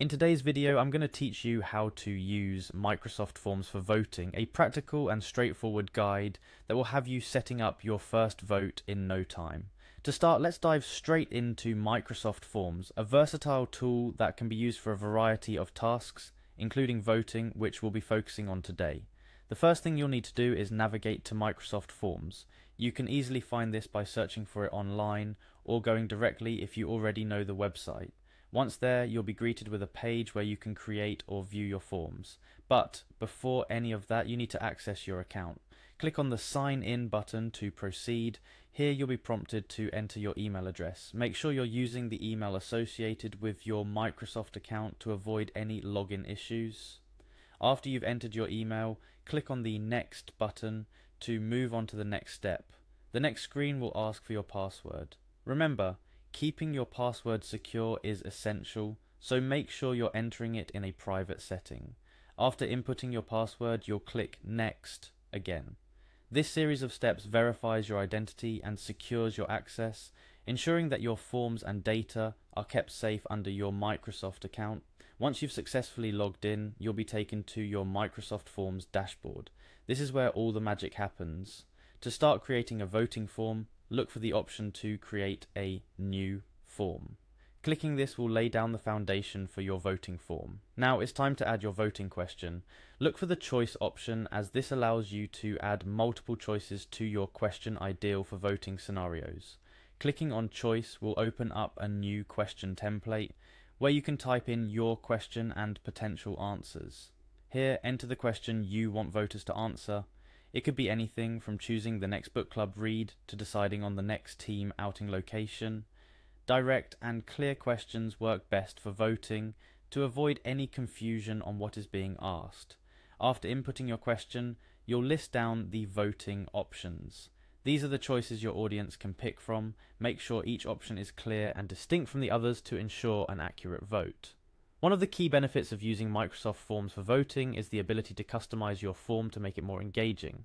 In today's video, I'm going to teach you how to use Microsoft Forms for voting, a practical and straightforward guide that will have you setting up your first vote in no time. To start, let's dive straight into Microsoft Forms, a versatile tool that can be used for a variety of tasks, including voting, which we'll be focusing on today. The first thing you'll need to do is navigate to Microsoft Forms. You can easily find this by searching for it online or going directly if you already know the website. Once there, you'll be greeted with a page where you can create or view your forms. But before any of that, you need to access your account. Click on the Sign In button to proceed. Here you'll be prompted to enter your email address. Make sure you're using the email associated with your Microsoft account to avoid any login issues. After you've entered your email, click on the Next button to move on to the next step. The next screen will ask for your password. Remember, Keeping your password secure is essential, so make sure you're entering it in a private setting. After inputting your password, you'll click Next again. This series of steps verifies your identity and secures your access, ensuring that your forms and data are kept safe under your Microsoft account. Once you've successfully logged in, you'll be taken to your Microsoft Forms dashboard. This is where all the magic happens. To start creating a voting form, look for the option to create a new form. Clicking this will lay down the foundation for your voting form. Now it's time to add your voting question. Look for the choice option as this allows you to add multiple choices to your question ideal for voting scenarios. Clicking on choice will open up a new question template where you can type in your question and potential answers. Here enter the question you want voters to answer it could be anything from choosing the next book club read to deciding on the next team outing location. Direct and clear questions work best for voting to avoid any confusion on what is being asked. After inputting your question, you'll list down the voting options. These are the choices your audience can pick from. Make sure each option is clear and distinct from the others to ensure an accurate vote. One of the key benefits of using Microsoft Forms for voting is the ability to customize your form to make it more engaging.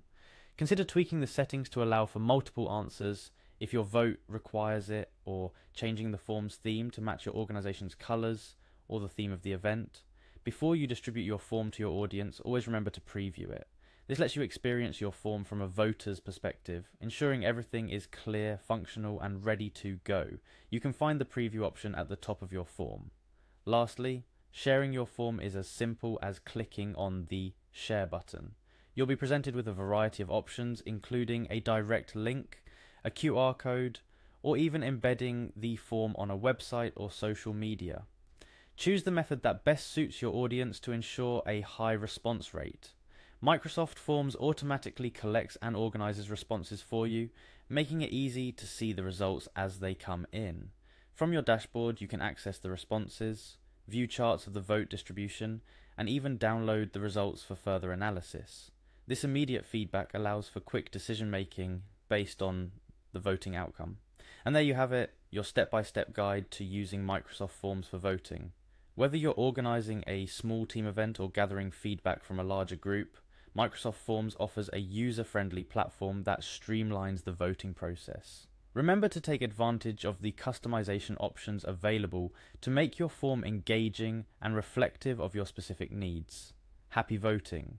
Consider tweaking the settings to allow for multiple answers if your vote requires it, or changing the form's theme to match your organization's colors or the theme of the event. Before you distribute your form to your audience, always remember to preview it. This lets you experience your form from a voter's perspective, ensuring everything is clear, functional, and ready to go. You can find the preview option at the top of your form. Lastly, sharing your form is as simple as clicking on the Share button. You'll be presented with a variety of options, including a direct link, a QR code, or even embedding the form on a website or social media. Choose the method that best suits your audience to ensure a high response rate. Microsoft Forms automatically collects and organizes responses for you, making it easy to see the results as they come in. From your dashboard, you can access the responses, view charts of the vote distribution, and even download the results for further analysis. This immediate feedback allows for quick decision making based on the voting outcome. And there you have it, your step by step guide to using Microsoft Forms for voting. Whether you're organising a small team event or gathering feedback from a larger group, Microsoft Forms offers a user friendly platform that streamlines the voting process. Remember to take advantage of the customization options available to make your form engaging and reflective of your specific needs. Happy voting!